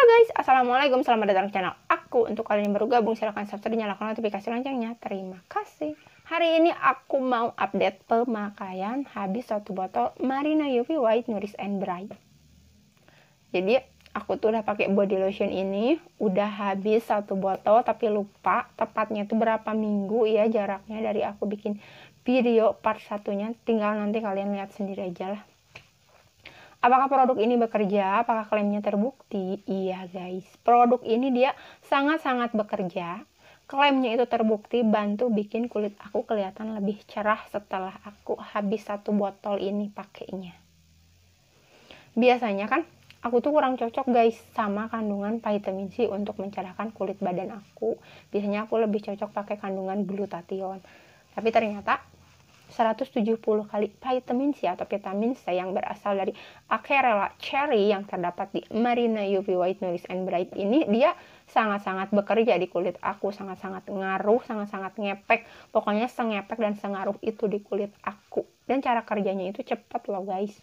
Halo guys, Assalamualaikum, selamat datang di channel aku. Untuk kalian yang baru gabung, silahkan subscribe dan nyalakan notifikasi loncengnya. Terima kasih. Hari ini aku mau update pemakaian habis satu botol Marina UV White Nourish and Bright. Jadi, aku tuh udah pakai body lotion ini, udah habis satu botol tapi lupa tepatnya itu berapa minggu ya jaraknya dari aku bikin video part satunya. Tinggal nanti kalian lihat sendiri aja lah. Apakah produk ini bekerja? Apakah klaimnya terbukti? Iya guys, produk ini dia sangat-sangat bekerja. Klaimnya itu terbukti bantu bikin kulit aku kelihatan lebih cerah setelah aku habis satu botol ini pakainya. Biasanya kan aku tuh kurang cocok guys sama kandungan vitamin C untuk mencerahkan kulit badan aku. Biasanya aku lebih cocok pakai kandungan glutathione. Tapi ternyata 170 kali vitamin C atau vitamin C yang berasal dari Acerola cherry yang terdapat di Marina UV White Nourish and Bright ini dia sangat-sangat bekerja di kulit aku, sangat-sangat ngaruh, sangat-sangat ngepek. Pokoknya sengepek dan sengaruh itu di kulit aku. Dan cara kerjanya itu cepat loh guys.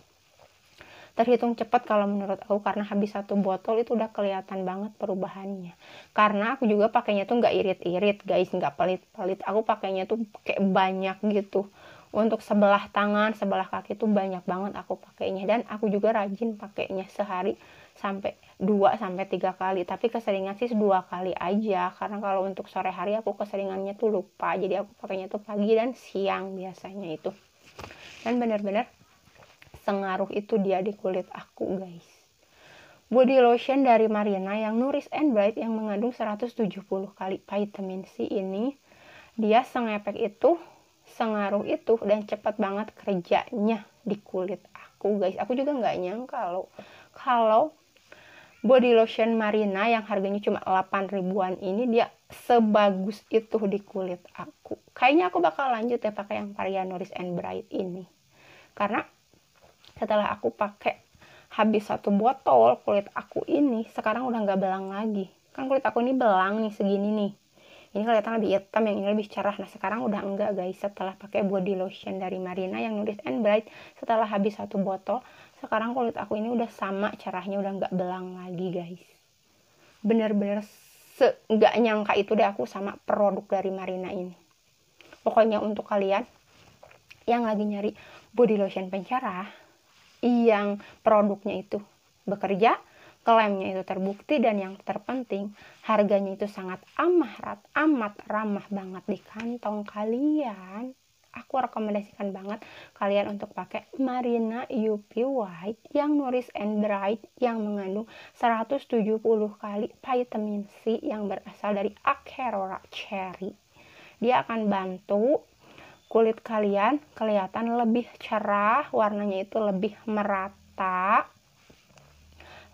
Terhitung cepat kalau menurut aku karena habis satu botol itu udah kelihatan banget perubahannya. Karena aku juga pakainya tuh nggak irit-irit guys, nggak pelit-pelit. Aku pakainya tuh kayak banyak gitu untuk sebelah tangan sebelah kaki tuh banyak banget aku pakainya dan aku juga rajin pakainya sehari sampai 2 sampai 3 kali tapi keseringan sih 2 kali aja karena kalau untuk sore hari aku keseringannya tuh lupa jadi aku pakainya tuh pagi dan siang biasanya itu dan benar-benar sengaruh itu dia di kulit aku guys body lotion dari Marina yang Nourish and Bright yang mengandung 170 kali vitamin C ini dia sengepek itu sengaruh itu dan cepat banget kerjanya di kulit aku guys aku juga nggak nyangka kalau kalau body lotion Marina yang harganya cuma 8 ribuan ini dia sebagus itu di kulit aku kayaknya aku bakal lanjut ya pakai yang varian Nourish and Bright ini karena setelah aku pakai habis satu botol kulit aku ini sekarang udah nggak belang lagi kan kulit aku ini belang nih segini nih ini kelihatan lebih hitam yang ini lebih cerah nah sekarang udah enggak guys setelah pakai body lotion dari Marina yang nulis and bright setelah habis satu botol sekarang kulit aku ini udah sama cerahnya udah enggak belang lagi guys bener-bener nggak -bener nyangka itu deh aku sama produk dari Marina ini pokoknya untuk kalian yang lagi nyari body lotion pencerah yang produknya itu bekerja klaimnya itu terbukti dan yang terpenting harganya itu sangat rat, amat ramah banget di kantong kalian aku rekomendasikan banget kalian untuk pakai Marina UV White yang Nourish and Bright yang mengandung 170 kali vitamin C yang berasal dari Acerola Cherry dia akan bantu kulit kalian kelihatan lebih cerah warnanya itu lebih merata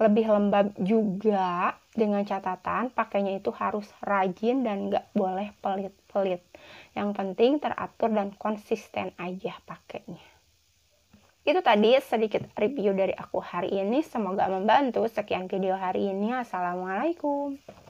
lebih lembab juga dengan catatan pakainya itu harus rajin dan nggak boleh pelit-pelit. Yang penting teratur dan konsisten aja pakainya. Itu tadi sedikit review dari aku hari ini. Semoga membantu. Sekian video hari ini. Assalamualaikum.